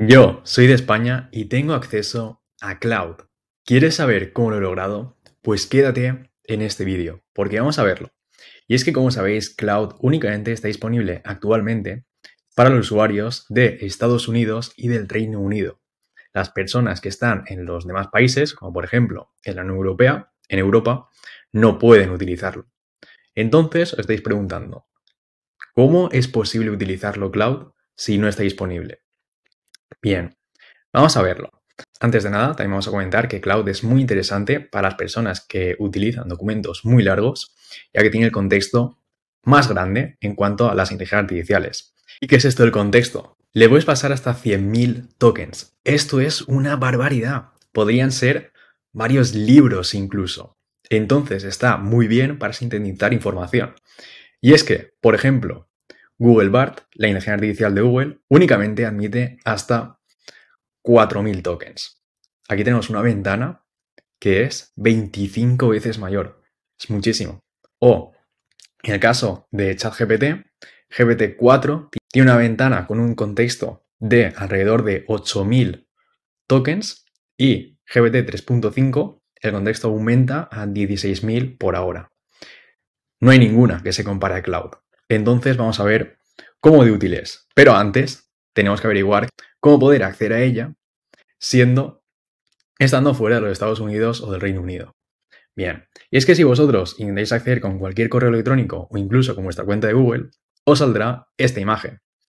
Yo soy de España y tengo acceso a Cloud. ¿Quieres saber cómo lo he logrado? Pues quédate en este vídeo, porque vamos a verlo. Y es que, como sabéis, Cloud únicamente está disponible actualmente para los usuarios de Estados Unidos y del Reino Unido. Las personas que están en los demás países, como por ejemplo en la Unión Europea, en Europa, no pueden utilizarlo. Entonces os estáis preguntando, ¿cómo es posible utilizarlo Cloud si no está disponible? Bien, vamos a verlo. Antes de nada, también vamos a comentar que Cloud es muy interesante para las personas que utilizan documentos muy largos, ya que tiene el contexto más grande en cuanto a las inteligencias artificiales. ¿Y qué es esto del contexto? Le puedes pasar hasta 100.000 tokens. Esto es una barbaridad. Podrían ser varios libros incluso. Entonces está muy bien para sintetizar información. Y es que, por ejemplo, Google BART, la ingeniería artificial de Google, únicamente admite hasta 4.000 tokens. Aquí tenemos una ventana que es 25 veces mayor. Es muchísimo. O, en el caso de ChatGPT, GPT-4 tiene una ventana con un contexto de alrededor de 8.000 tokens y GPT 3.5 el contexto aumenta a 16.000 por ahora. No hay ninguna que se compare a Cloud. Entonces vamos a ver cómo de útil es. Pero antes tenemos que averiguar cómo poder acceder a ella siendo estando fuera de los Estados Unidos o del Reino Unido. Bien, y es que si vosotros intentáis acceder con cualquier correo electrónico o incluso con vuestra cuenta de Google, os saldrá esta imagen.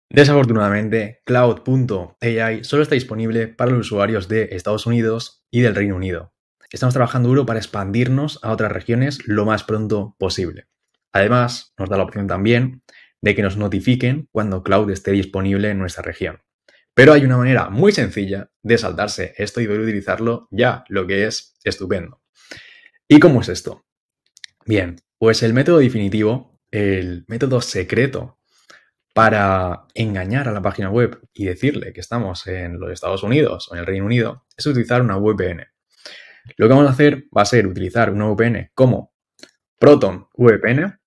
Desafortunadamente, cloud.ai solo está disponible para los usuarios de Estados Unidos y del Reino Unido. Estamos trabajando duro para expandirnos a otras regiones lo más pronto posible. Además, nos da la opción también de que nos notifiquen cuando Cloud esté disponible en nuestra región. Pero hay una manera muy sencilla de saltarse esto y poder utilizarlo ya, lo que es estupendo. ¿Y cómo es esto? Bien, pues el método definitivo, el método secreto para engañar a la página web y decirle que estamos en los Estados Unidos o en el Reino Unido, es utilizar una VPN. Lo que vamos a hacer va a ser utilizar una VPN como Proton VPN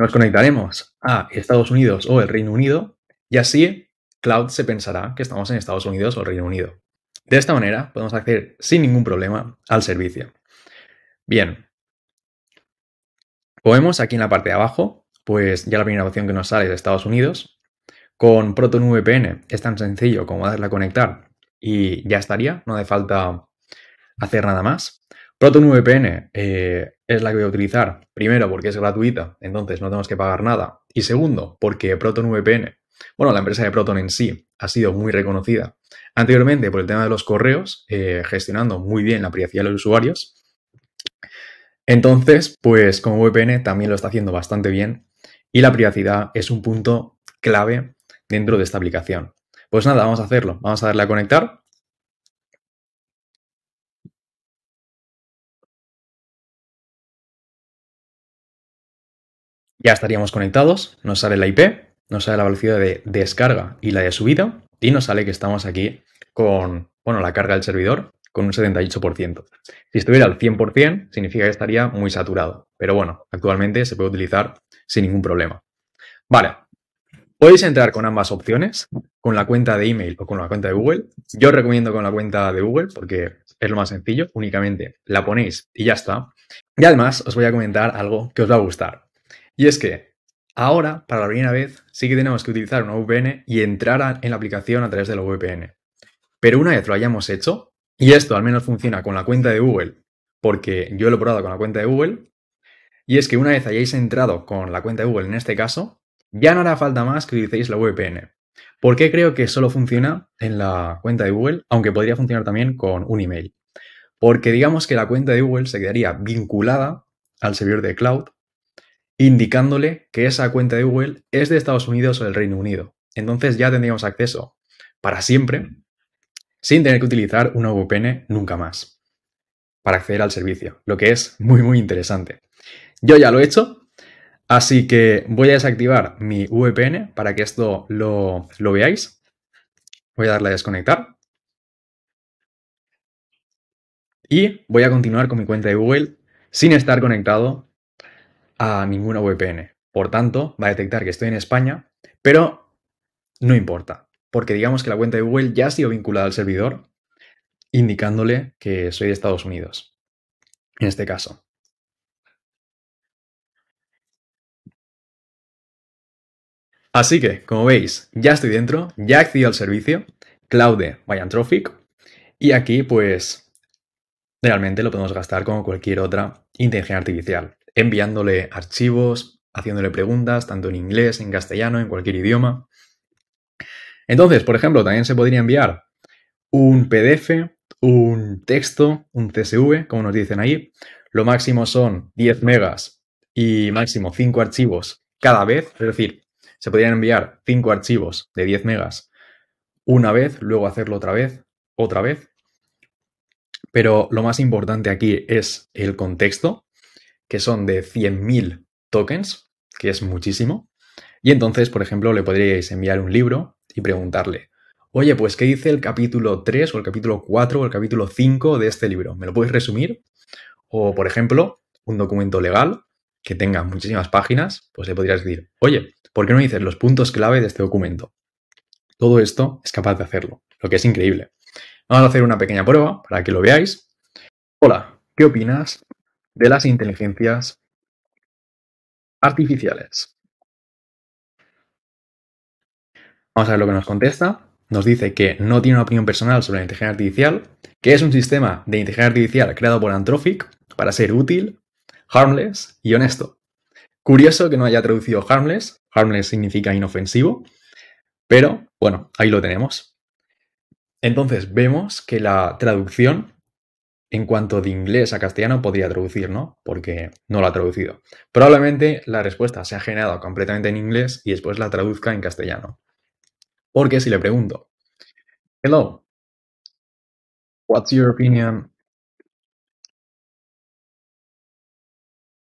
nos conectaremos a Estados Unidos o el Reino Unido y así Cloud se pensará que estamos en Estados Unidos o el Reino Unido. De esta manera podemos acceder sin ningún problema al servicio. Bien. Podemos aquí en la parte de abajo, pues ya la primera opción que nos sale es de Estados Unidos. Con Proton VPN es tan sencillo como darle a conectar y ya estaría, no hace falta hacer nada más. ProtonVPN eh, es la que voy a utilizar. Primero, porque es gratuita, entonces no tenemos que pagar nada. Y segundo, porque ProtonVPN, bueno, la empresa de Proton en sí ha sido muy reconocida anteriormente por el tema de los correos, eh, gestionando muy bien la privacidad de los usuarios. Entonces, pues como VPN también lo está haciendo bastante bien y la privacidad es un punto clave dentro de esta aplicación. Pues nada, vamos a hacerlo. Vamos a darle a conectar ya estaríamos conectados, nos sale la IP, nos sale la velocidad de descarga y la de subida, y nos sale que estamos aquí con, bueno, la carga del servidor con un 78%. Si estuviera al 100%, significa que estaría muy saturado, pero bueno, actualmente se puede utilizar sin ningún problema. Vale, podéis entrar con ambas opciones, con la cuenta de email o con la cuenta de Google. Yo os recomiendo con la cuenta de Google porque es lo más sencillo, únicamente la ponéis y ya está. Y además os voy a comentar algo que os va a gustar. Y es que ahora, para la primera vez, sí que tenemos que utilizar una VPN y entrar en la aplicación a través de la VPN. Pero una vez lo hayamos hecho, y esto al menos funciona con la cuenta de Google, porque yo lo he probado con la cuenta de Google, y es que una vez hayáis entrado con la cuenta de Google en este caso, ya no hará falta más que utilicéis la VPN. ¿Por qué creo que solo funciona en la cuenta de Google, aunque podría funcionar también con un email? Porque digamos que la cuenta de Google se quedaría vinculada al servidor de cloud indicándole que esa cuenta de Google es de Estados Unidos o del Reino Unido. Entonces ya tendríamos acceso para siempre sin tener que utilizar una VPN nunca más para acceder al servicio, lo que es muy muy interesante. Yo ya lo he hecho, así que voy a desactivar mi VPN para que esto lo, lo veáis. Voy a darle a desconectar. Y voy a continuar con mi cuenta de Google sin estar conectado a ninguna VPN. Por tanto, va a detectar que estoy en España, pero no importa, porque digamos que la cuenta de Google ya ha sido vinculada al servidor, indicándole que soy de Estados Unidos, en este caso. Así que, como veis, ya estoy dentro, ya accedí al servicio, cloud by Antrophic, y aquí pues realmente lo podemos gastar como cualquier otra inteligencia artificial enviándole archivos, haciéndole preguntas, tanto en inglés, en castellano, en cualquier idioma. Entonces, por ejemplo, también se podría enviar un PDF, un texto, un CSV, como nos dicen ahí. Lo máximo son 10 megas y máximo 5 archivos cada vez. Es decir, se podrían enviar 5 archivos de 10 megas una vez, luego hacerlo otra vez, otra vez. Pero lo más importante aquí es el contexto, que son de 100.000 tokens, que es muchísimo. Y entonces, por ejemplo, le podríais enviar un libro y preguntarle, oye, pues, ¿qué dice el capítulo 3 o el capítulo 4 o el capítulo 5 de este libro? ¿Me lo puedes resumir? O, por ejemplo, un documento legal que tenga muchísimas páginas, pues le podrías decir, oye, ¿por qué no dices los puntos clave de este documento? Todo esto es capaz de hacerlo, lo que es increíble. Vamos a hacer una pequeña prueba para que lo veáis. Hola, ¿qué opinas de las inteligencias artificiales. Vamos a ver lo que nos contesta. Nos dice que no tiene una opinión personal sobre la inteligencia artificial, que es un sistema de inteligencia artificial creado por Anthropic para ser útil, harmless y honesto. Curioso que no haya traducido harmless, harmless significa inofensivo, pero bueno, ahí lo tenemos. Entonces vemos que la traducción en cuanto de inglés a castellano podría traducir, ¿no? Porque no lo ha traducido. Probablemente la respuesta se ha generado completamente en inglés y después la traduzca en castellano. Porque si le pregunto, hello, what's your opinion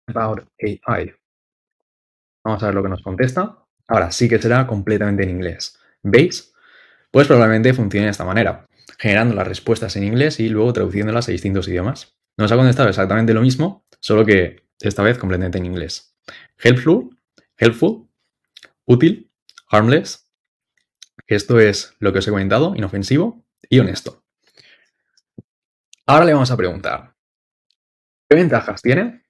about AI? Vamos a ver lo que nos contesta. Ahora sí que será completamente en inglés. ¿Veis? Pues probablemente funcione de esta manera generando las respuestas en inglés y luego traduciéndolas a distintos idiomas. Nos ha contestado exactamente lo mismo, solo que esta vez completamente en inglés. Helpful, helpful, útil, harmless. Esto es lo que os he comentado, inofensivo y honesto. Ahora le vamos a preguntar, ¿qué ventajas tiene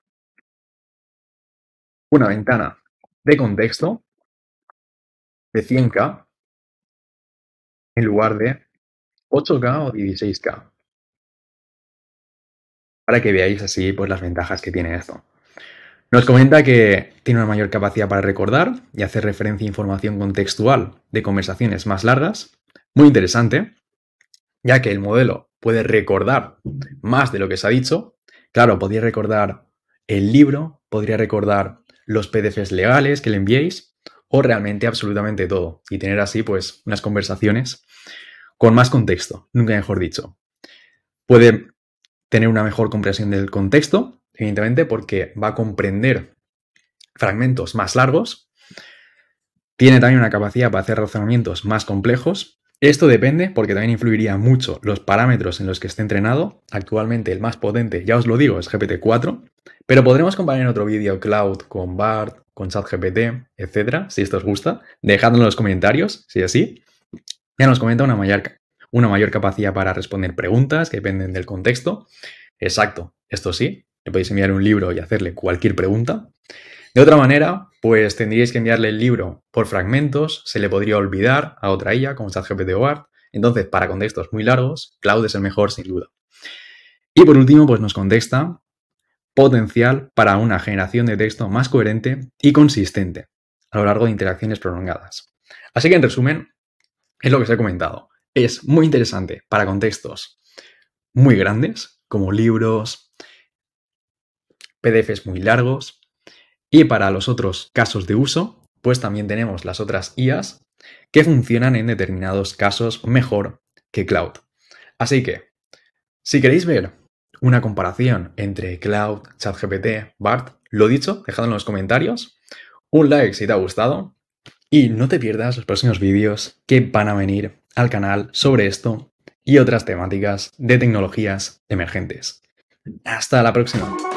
una ventana de contexto de 100K en lugar de 8K o 16K. Para que veáis así pues, las ventajas que tiene esto. Nos comenta que tiene una mayor capacidad para recordar y hacer referencia a información contextual de conversaciones más largas. Muy interesante, ya que el modelo puede recordar más de lo que se ha dicho. Claro, podría recordar el libro, podría recordar los PDFs legales que le enviéis o realmente absolutamente todo y tener así pues unas conversaciones con más contexto, nunca mejor dicho. Puede tener una mejor comprensión del contexto, evidentemente, porque va a comprender fragmentos más largos. Tiene también una capacidad para hacer razonamientos más complejos. Esto depende porque también influiría mucho los parámetros en los que esté entrenado. Actualmente el más potente, ya os lo digo, es GPT-4, pero podremos comparar en otro vídeo Cloud con BART, con ChatGPT, etcétera, si esto os gusta. Dejadlo en los comentarios, si es así. Ya nos comenta una mayor, capacidad para responder preguntas que dependen del contexto. Exacto, esto sí, le podéis enviar un libro y hacerle cualquier pregunta. De otra manera, pues tendríais que enviarle el libro por fragmentos, se le podría olvidar a otra IA como ChatGPT o Entonces, para contextos muy largos, Cloud es el mejor sin duda. Y por último, pues nos contesta potencial para una generación de texto más coherente y consistente a lo largo de interacciones prolongadas. Así que en resumen, es lo que os he comentado. Es muy interesante para contextos muy grandes, como libros, PDFs muy largos. Y para los otros casos de uso, pues también tenemos las otras IAs que funcionan en determinados casos mejor que cloud. Así que, si queréis ver una comparación entre cloud, ChatGPT, BART, lo dicho, dejadlo en los comentarios. Un like si te ha gustado y no te pierdas los próximos vídeos que van a venir al canal sobre esto y otras temáticas de tecnologías emergentes. Hasta la próxima.